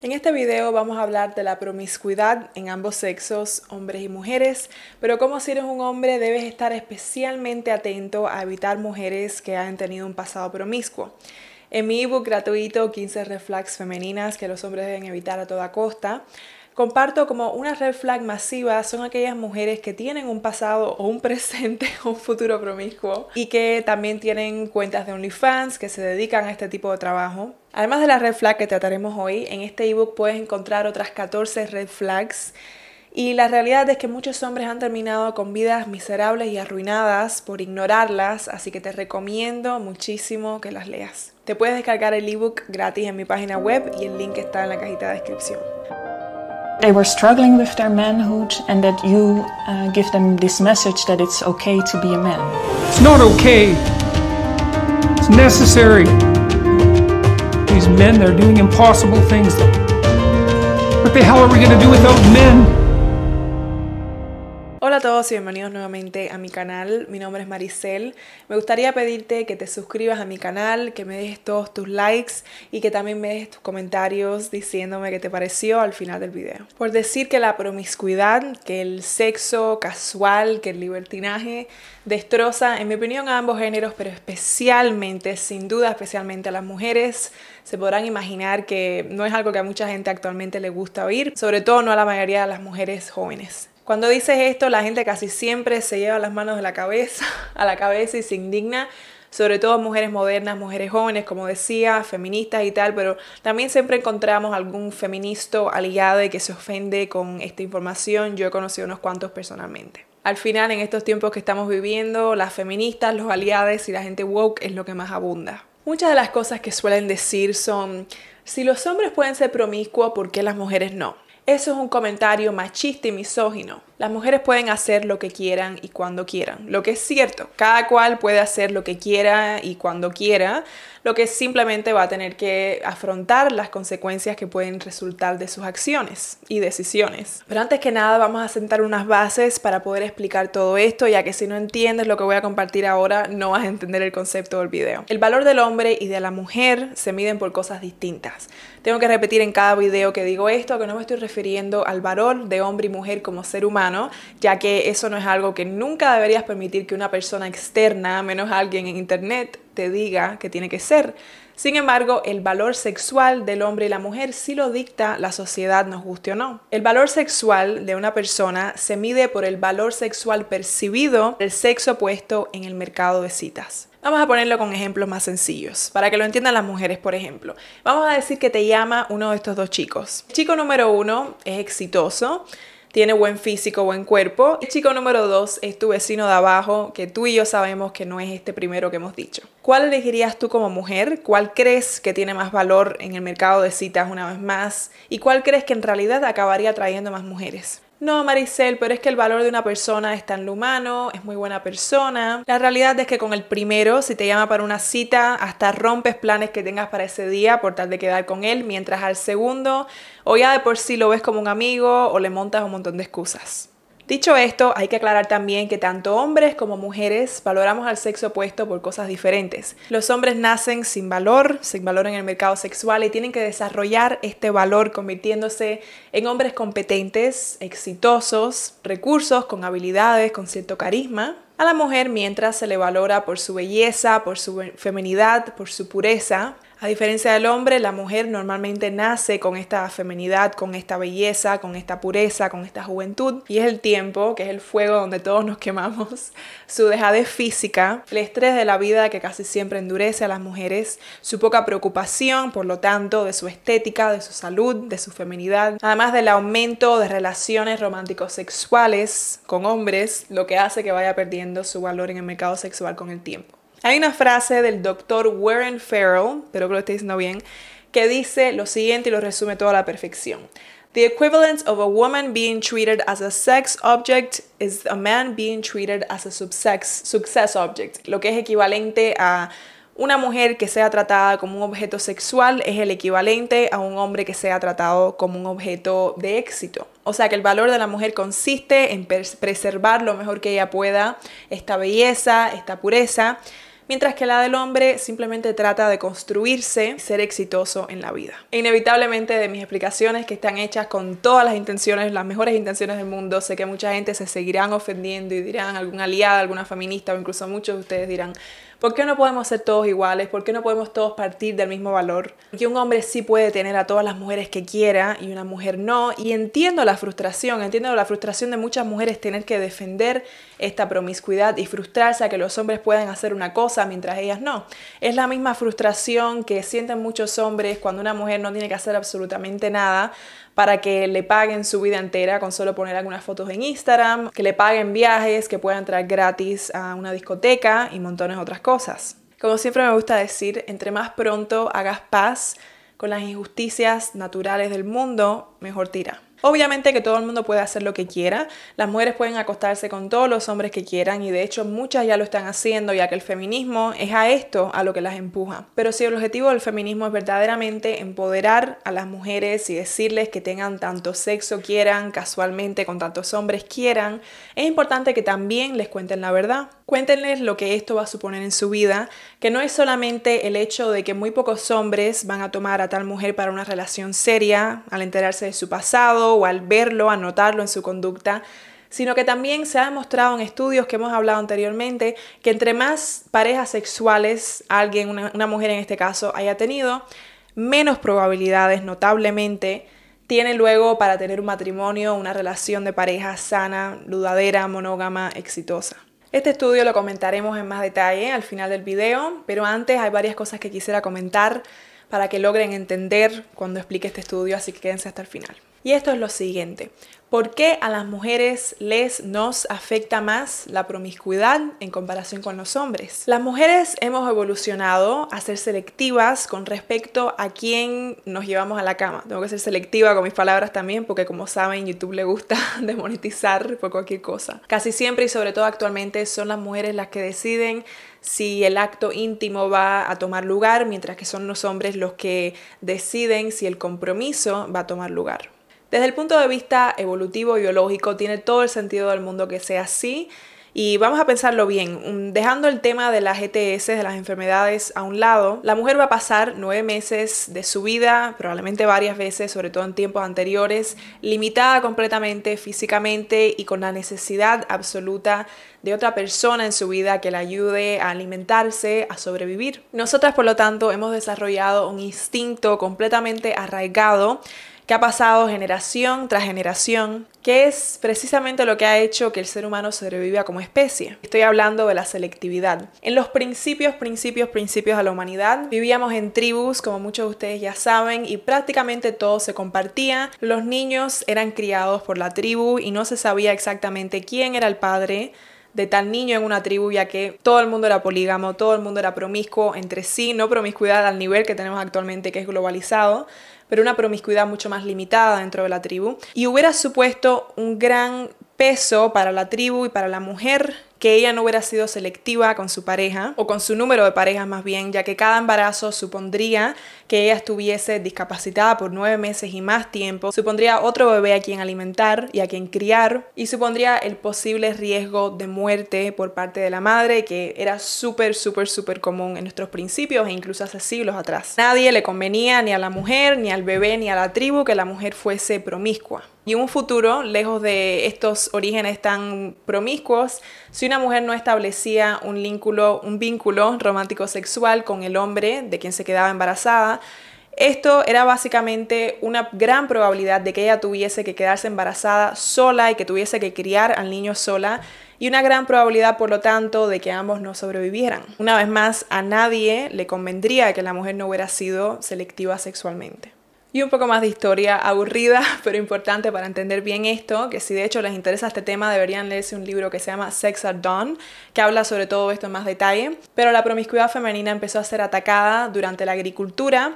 En este video vamos a hablar de la promiscuidad en ambos sexos, hombres y mujeres, pero como si eres un hombre debes estar especialmente atento a evitar mujeres que hayan tenido un pasado promiscuo. En mi ebook gratuito 15 Reflex femeninas que los hombres deben evitar a toda costa, comparto como una red flag masiva son aquellas mujeres que tienen un pasado o un presente o un futuro promiscuo y que también tienen cuentas de OnlyFans que se dedican a este tipo de trabajo. Además de la red flag que trataremos hoy, en este ebook puedes encontrar otras 14 red flags y la realidad es que muchos hombres han terminado con vidas miserables y arruinadas por ignorarlas, así que te recomiendo muchísimo que las leas. Te puedes descargar el ebook gratis en mi página web y el link está en la cajita de descripción. They were struggling with their manhood, and that you uh, give them this message that it's okay to be a man. It's not okay, it's necessary. These men, they're doing impossible things. What the hell are we going to do without men? Hola a todos y bienvenidos nuevamente a mi canal. Mi nombre es Maricel. Me gustaría pedirte que te suscribas a mi canal, que me dejes todos tus likes y que también me dejes tus comentarios diciéndome qué te pareció al final del video. Por decir que la promiscuidad, que el sexo casual, que el libertinaje destroza, en mi opinión, a ambos géneros, pero especialmente, sin duda, especialmente a las mujeres. Se podrán imaginar que no es algo que a mucha gente actualmente le gusta oír, sobre todo no a la mayoría de las mujeres jóvenes. Cuando dices esto, la gente casi siempre se lleva las manos de la cabeza, a la cabeza y se indigna, sobre todo mujeres modernas, mujeres jóvenes, como decía, feministas y tal, pero también siempre encontramos algún feminista aliado y que se ofende con esta información. Yo he conocido unos cuantos personalmente. Al final, en estos tiempos que estamos viviendo, las feministas, los aliados y la gente woke es lo que más abunda. Muchas de las cosas que suelen decir son, si los hombres pueden ser promiscuos, ¿por qué las mujeres no? Eso es un comentario machista y misógino. Las mujeres pueden hacer lo que quieran y cuando quieran. Lo que es cierto, cada cual puede hacer lo que quiera y cuando quiera, lo que simplemente va a tener que afrontar las consecuencias que pueden resultar de sus acciones y decisiones. Pero antes que nada vamos a sentar unas bases para poder explicar todo esto, ya que si no entiendes lo que voy a compartir ahora, no vas a entender el concepto del video. El valor del hombre y de la mujer se miden por cosas distintas. Tengo que repetir en cada video que digo esto, que no me estoy refiriendo al valor de hombre y mujer como ser humano, ya que eso no es algo que nunca deberías permitir que una persona externa, menos alguien en Internet, te diga que tiene que ser. Sin embargo, el valor sexual del hombre y la mujer sí lo dicta la sociedad, nos guste o no. El valor sexual de una persona se mide por el valor sexual percibido del sexo puesto en el mercado de citas. Vamos a ponerlo con ejemplos más sencillos, para que lo entiendan las mujeres, por ejemplo. Vamos a decir que te llama uno de estos dos chicos. El chico número uno es exitoso, tiene buen físico, buen cuerpo. El chico número dos es tu vecino de abajo, que tú y yo sabemos que no es este primero que hemos dicho. ¿Cuál elegirías tú como mujer? ¿Cuál crees que tiene más valor en el mercado de citas una vez más? ¿Y cuál crees que en realidad acabaría atrayendo más mujeres? No, Maricel, pero es que el valor de una persona está en lo humano, es muy buena persona. La realidad es que con el primero, si te llama para una cita, hasta rompes planes que tengas para ese día por tal de quedar con él, mientras al segundo, o ya de por sí lo ves como un amigo o le montas un montón de excusas. Dicho esto, hay que aclarar también que tanto hombres como mujeres valoramos al sexo opuesto por cosas diferentes. Los hombres nacen sin valor, sin valor en el mercado sexual y tienen que desarrollar este valor convirtiéndose en hombres competentes, exitosos, recursos, con habilidades, con cierto carisma, a la mujer mientras se le valora por su belleza, por su feminidad, por su pureza, a diferencia del hombre, la mujer normalmente nace con esta femenidad, con esta belleza, con esta pureza, con esta juventud. Y es el tiempo, que es el fuego donde todos nos quemamos, su dejadez física, el estrés de la vida que casi siempre endurece a las mujeres, su poca preocupación, por lo tanto, de su estética, de su salud, de su feminidad, además del aumento de relaciones románticos sexuales con hombres, lo que hace que vaya perdiendo su valor en el mercado sexual con el tiempo. Hay una frase del doctor Warren Farrell, espero que lo esté diciendo bien, que dice lo siguiente y lo resume toda la perfección. The equivalence of a woman being treated as a sex object is a man being treated as a success object, lo que es equivalente a una mujer que sea tratada como un objeto sexual es el equivalente a un hombre que sea tratado como un objeto de éxito. O sea que el valor de la mujer consiste en preservar lo mejor que ella pueda esta belleza, esta pureza, mientras que la del hombre simplemente trata de construirse y ser exitoso en la vida. E inevitablemente de mis explicaciones que están hechas con todas las intenciones, las mejores intenciones del mundo, sé que mucha gente se seguirán ofendiendo y dirán, alguna aliada, alguna feminista o incluso muchos de ustedes dirán, ¿Por qué no podemos ser todos iguales? ¿Por qué no podemos todos partir del mismo valor? Que un hombre sí puede tener a todas las mujeres que quiera y una mujer no. Y entiendo la frustración, entiendo la frustración de muchas mujeres tener que defender esta promiscuidad y frustrarse a que los hombres puedan hacer una cosa mientras ellas no. Es la misma frustración que sienten muchos hombres cuando una mujer no tiene que hacer absolutamente nada para que le paguen su vida entera con solo poner algunas fotos en Instagram, que le paguen viajes, que pueda entrar gratis a una discoteca y montones de otras cosas. Como siempre me gusta decir, entre más pronto hagas paz con las injusticias naturales del mundo, mejor tira. Obviamente que todo el mundo puede hacer lo que quiera, las mujeres pueden acostarse con todos los hombres que quieran y de hecho muchas ya lo están haciendo ya que el feminismo es a esto a lo que las empuja. Pero si el objetivo del feminismo es verdaderamente empoderar a las mujeres y decirles que tengan tanto sexo quieran, casualmente con tantos hombres quieran, es importante que también les cuenten la verdad. Cuéntenles lo que esto va a suponer en su vida, que no es solamente el hecho de que muy pocos hombres van a tomar a tal mujer para una relación seria, al enterarse de su pasado o al verlo, a notarlo en su conducta, sino que también se ha demostrado en estudios que hemos hablado anteriormente que entre más parejas sexuales alguien, una, una mujer en este caso, haya tenido, menos probabilidades notablemente tiene luego para tener un matrimonio, una relación de pareja sana, dudadera, monógama, exitosa. Este estudio lo comentaremos en más detalle al final del video, pero antes hay varias cosas que quisiera comentar para que logren entender cuando explique este estudio, así que quédense hasta el final. Y esto es lo siguiente. ¿Por qué a las mujeres les nos afecta más la promiscuidad en comparación con los hombres? Las mujeres hemos evolucionado a ser selectivas con respecto a quién nos llevamos a la cama. Tengo que ser selectiva con mis palabras también porque como saben YouTube le gusta desmonetizar por cualquier cosa. Casi siempre y sobre todo actualmente son las mujeres las que deciden si el acto íntimo va a tomar lugar, mientras que son los hombres los que deciden si el compromiso va a tomar lugar. Desde el punto de vista evolutivo y biológico, tiene todo el sentido del mundo que sea así. Y vamos a pensarlo bien, mm, dejando el tema de las ETS, de las enfermedades a un lado, la mujer va a pasar nueve meses de su vida, probablemente varias veces, sobre todo en tiempos anteriores, limitada completamente físicamente y con la necesidad absoluta de otra persona en su vida que la ayude a alimentarse, a sobrevivir. Nosotras, por lo tanto, hemos desarrollado un instinto completamente arraigado que ha pasado generación tras generación, que es precisamente lo que ha hecho que el ser humano sobreviva como especie. Estoy hablando de la selectividad. En los principios, principios, principios de la humanidad, vivíamos en tribus, como muchos de ustedes ya saben, y prácticamente todo se compartía. Los niños eran criados por la tribu y no se sabía exactamente quién era el padre de tal niño en una tribu, ya que todo el mundo era polígamo, todo el mundo era promiscuo entre sí, no promiscuidad al nivel que tenemos actualmente, que es globalizado, pero una promiscuidad mucho más limitada dentro de la tribu. Y hubiera supuesto un gran peso para la tribu y para la mujer que ella no hubiera sido selectiva con su pareja o con su número de parejas más bien, ya que cada embarazo supondría que ella estuviese discapacitada por nueve meses y más tiempo, supondría otro bebé a quien alimentar y a quien criar y supondría el posible riesgo de muerte por parte de la madre que era súper, súper, súper común en nuestros principios e incluso hace siglos atrás. Nadie le convenía ni a la mujer, ni al bebé, ni a la tribu que la mujer fuese promiscua y un futuro, lejos de estos orígenes tan promiscuos, si una mujer no establecía un vínculo, un vínculo romántico sexual con el hombre de quien se quedaba embarazada, esto era básicamente una gran probabilidad de que ella tuviese que quedarse embarazada sola y que tuviese que criar al niño sola y una gran probabilidad, por lo tanto, de que ambos no sobrevivieran. Una vez más, a nadie le convendría que la mujer no hubiera sido selectiva sexualmente. Y un poco más de historia aburrida, pero importante para entender bien esto, que si de hecho les interesa este tema deberían leerse un libro que se llama Sex at Dawn, que habla sobre todo esto en más detalle. Pero la promiscuidad femenina empezó a ser atacada durante la agricultura,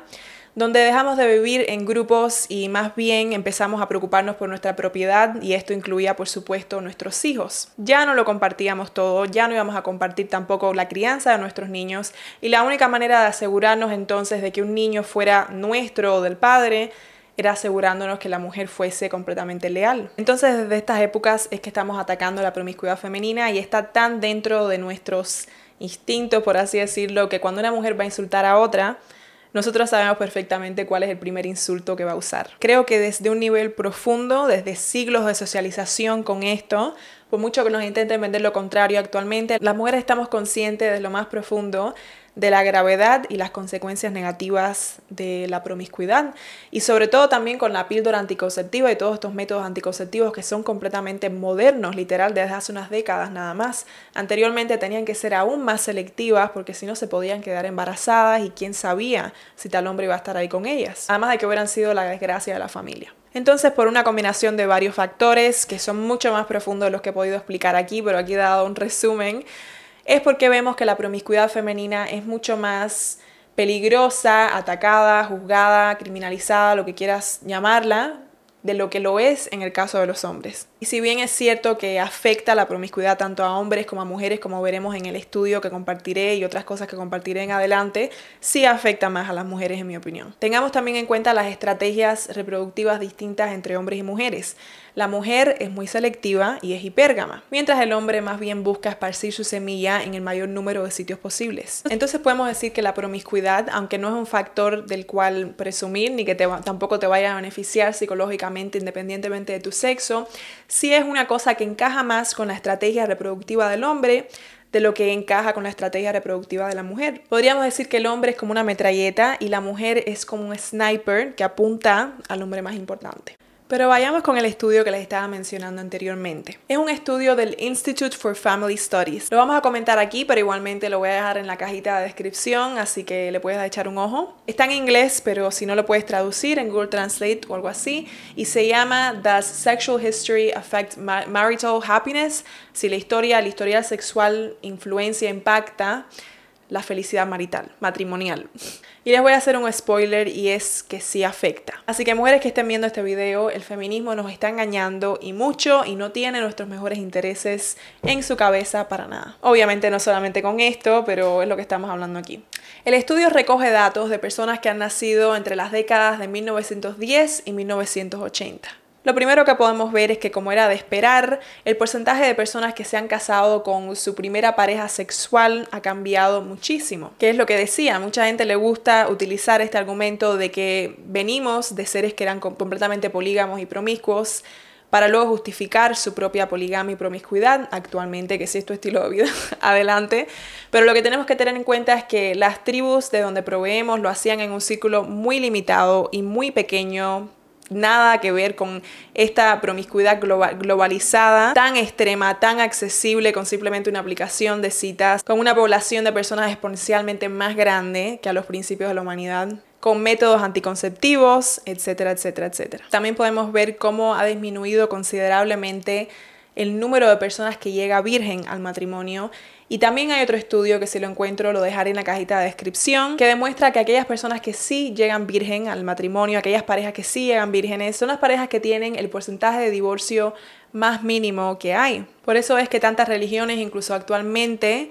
donde dejamos de vivir en grupos y más bien empezamos a preocuparnos por nuestra propiedad y esto incluía por supuesto nuestros hijos. Ya no lo compartíamos todo, ya no íbamos a compartir tampoco la crianza de nuestros niños y la única manera de asegurarnos entonces de que un niño fuera nuestro o del padre era asegurándonos que la mujer fuese completamente leal. Entonces desde estas épocas es que estamos atacando la promiscuidad femenina y está tan dentro de nuestros instintos, por así decirlo, que cuando una mujer va a insultar a otra, nosotros sabemos perfectamente cuál es el primer insulto que va a usar. Creo que desde un nivel profundo, desde siglos de socialización con esto, por mucho que nos intenten vender lo contrario actualmente, las mujeres estamos conscientes de lo más profundo de la gravedad y las consecuencias negativas de la promiscuidad y sobre todo también con la píldora anticonceptiva y todos estos métodos anticonceptivos que son completamente modernos, literal, desde hace unas décadas nada más. Anteriormente tenían que ser aún más selectivas porque si no se podían quedar embarazadas y quién sabía si tal hombre iba a estar ahí con ellas, además de que hubieran sido la desgracia de la familia. Entonces, por una combinación de varios factores que son mucho más profundos de los que he podido explicar aquí, pero aquí he dado un resumen, es porque vemos que la promiscuidad femenina es mucho más peligrosa, atacada, juzgada, criminalizada, lo que quieras llamarla, de lo que lo es en el caso de los hombres. Y si bien es cierto que afecta la promiscuidad tanto a hombres como a mujeres, como veremos en el estudio que compartiré y otras cosas que compartiré en adelante, sí afecta más a las mujeres en mi opinión. Tengamos también en cuenta las estrategias reproductivas distintas entre hombres y mujeres. La mujer es muy selectiva y es hipérgama, mientras el hombre más bien busca esparcir su semilla en el mayor número de sitios posibles. Entonces podemos decir que la promiscuidad, aunque no es un factor del cual presumir ni que tampoco te vaya a beneficiar psicológicamente independientemente de tu sexo, sí es una cosa que encaja más con la estrategia reproductiva del hombre de lo que encaja con la estrategia reproductiva de la mujer. Podríamos decir que el hombre es como una metralleta y la mujer es como un sniper que apunta al hombre más importante. Pero vayamos con el estudio que les estaba mencionando anteriormente. Es un estudio del Institute for Family Studies. Lo vamos a comentar aquí, pero igualmente lo voy a dejar en la cajita de descripción, así que le puedes echar un ojo. Está en inglés, pero si no lo puedes traducir en Google Translate o algo así, y se llama Does Sexual History Affect Marital Happiness? Si la historia, la historia sexual influencia, impacta la felicidad marital, matrimonial. Y les voy a hacer un spoiler y es que sí afecta. Así que mujeres que estén viendo este video, el feminismo nos está engañando y mucho y no tiene nuestros mejores intereses en su cabeza para nada. Obviamente no solamente con esto, pero es lo que estamos hablando aquí. El estudio recoge datos de personas que han nacido entre las décadas de 1910 y 1980. Lo primero que podemos ver es que, como era de esperar, el porcentaje de personas que se han casado con su primera pareja sexual ha cambiado muchísimo. ¿Qué es lo que decía, mucha gente le gusta utilizar este argumento de que venimos de seres que eran completamente polígamos y promiscuos para luego justificar su propia poligamia y promiscuidad actualmente, que es tu estilo de vida, adelante. Pero lo que tenemos que tener en cuenta es que las tribus de donde proveemos lo hacían en un círculo muy limitado y muy pequeño nada que ver con esta promiscuidad globalizada, tan extrema, tan accesible con simplemente una aplicación de citas, con una población de personas exponencialmente más grande que a los principios de la humanidad con métodos anticonceptivos, etcétera, etcétera, etcétera. También podemos ver cómo ha disminuido considerablemente el número de personas que llega virgen al matrimonio y también hay otro estudio que si lo encuentro lo dejaré en la cajita de descripción, que demuestra que aquellas personas que sí llegan virgen al matrimonio, aquellas parejas que sí llegan vírgenes, son las parejas que tienen el porcentaje de divorcio más mínimo que hay. Por eso es que tantas religiones, incluso actualmente,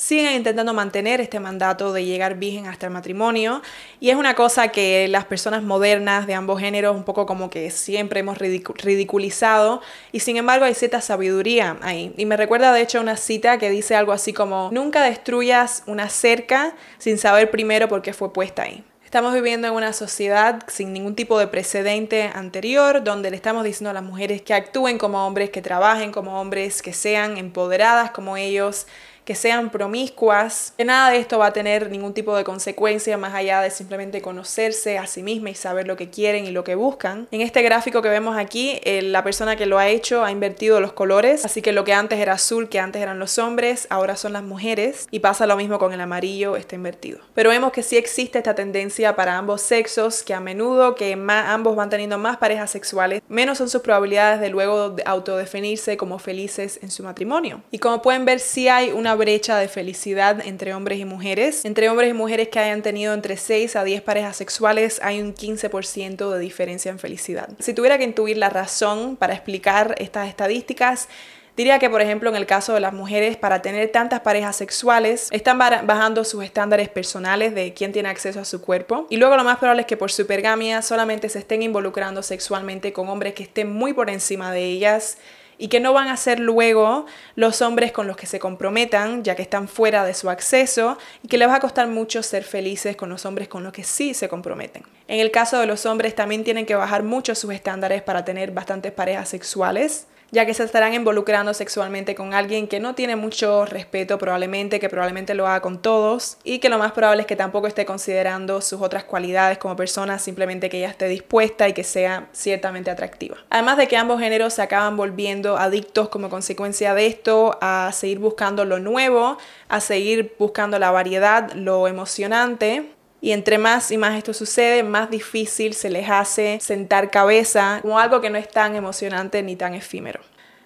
siguen intentando mantener este mandato de llegar virgen hasta el matrimonio y es una cosa que las personas modernas de ambos géneros un poco como que siempre hemos ridiculizado y sin embargo hay cierta sabiduría ahí. Y me recuerda de hecho una cita que dice algo así como, nunca destruyas una cerca sin saber primero por qué fue puesta ahí. Estamos viviendo en una sociedad sin ningún tipo de precedente anterior, donde le estamos diciendo a las mujeres que actúen como hombres, que trabajen como hombres, que sean empoderadas como ellos, que sean promiscuas, que nada de esto va a tener ningún tipo de consecuencia más allá de simplemente conocerse a sí misma y saber lo que quieren y lo que buscan. En este gráfico que vemos aquí, eh, la persona que lo ha hecho ha invertido los colores, así que lo que antes era azul, que antes eran los hombres, ahora son las mujeres y pasa lo mismo con el amarillo, está invertido. Pero vemos que sí existe esta tendencia para ambos sexos, que a menudo que ambos van teniendo más parejas sexuales, menos son sus probabilidades de luego autodefinirse como felices en su matrimonio. Y como pueden ver, sí hay una brecha de felicidad entre hombres y mujeres. Entre hombres y mujeres que hayan tenido entre 6 a 10 parejas sexuales hay un 15% de diferencia en felicidad. Si tuviera que intuir la razón para explicar estas estadísticas, Diría que, por ejemplo, en el caso de las mujeres, para tener tantas parejas sexuales, están bajando sus estándares personales de quién tiene acceso a su cuerpo. Y luego lo más probable es que por supergamia solamente se estén involucrando sexualmente con hombres que estén muy por encima de ellas y que no van a ser luego los hombres con los que se comprometan, ya que están fuera de su acceso y que les va a costar mucho ser felices con los hombres con los que sí se comprometen. En el caso de los hombres también tienen que bajar mucho sus estándares para tener bastantes parejas sexuales ya que se estarán involucrando sexualmente con alguien que no tiene mucho respeto probablemente, que probablemente lo haga con todos y que lo más probable es que tampoco esté considerando sus otras cualidades como persona, simplemente que ella esté dispuesta y que sea ciertamente atractiva. Además de que ambos géneros se acaban volviendo adictos como consecuencia de esto, a seguir buscando lo nuevo, a seguir buscando la variedad, lo emocionante y entre más y más esto sucede, más difícil se les hace sentar cabeza como algo que no es tan emocionante ni tan efímero.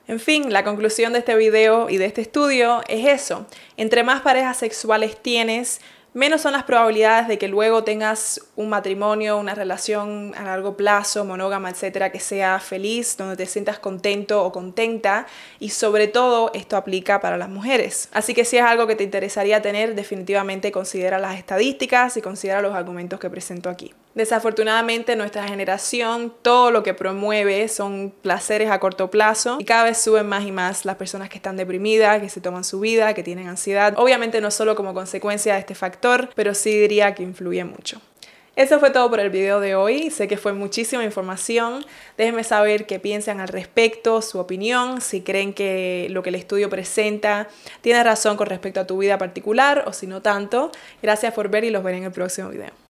En fin, la conclusión de este video y de este estudio es eso. Entre más parejas sexuales tienes, menos son las probabilidades de que luego tengas un matrimonio, una relación a largo plazo, monógama, etcétera, que sea feliz, donde te sientas contento o contenta y sobre todo esto aplica para las mujeres. Así que si es algo que te interesaría tener, definitivamente considera las estadísticas y considera los argumentos que presento aquí. Desafortunadamente nuestra generación todo lo que promueve son placeres a corto plazo y cada vez suben más y más las personas que están deprimidas, que se toman su vida, que tienen ansiedad. Obviamente no solo como consecuencia de este factor pero sí diría que influye mucho. Eso fue todo por el video de hoy. Sé que fue muchísima información. Déjenme saber qué piensan al respecto, su opinión, si creen que lo que el estudio presenta tiene razón con respecto a tu vida particular o si no tanto. Gracias por ver y los veré en el próximo video.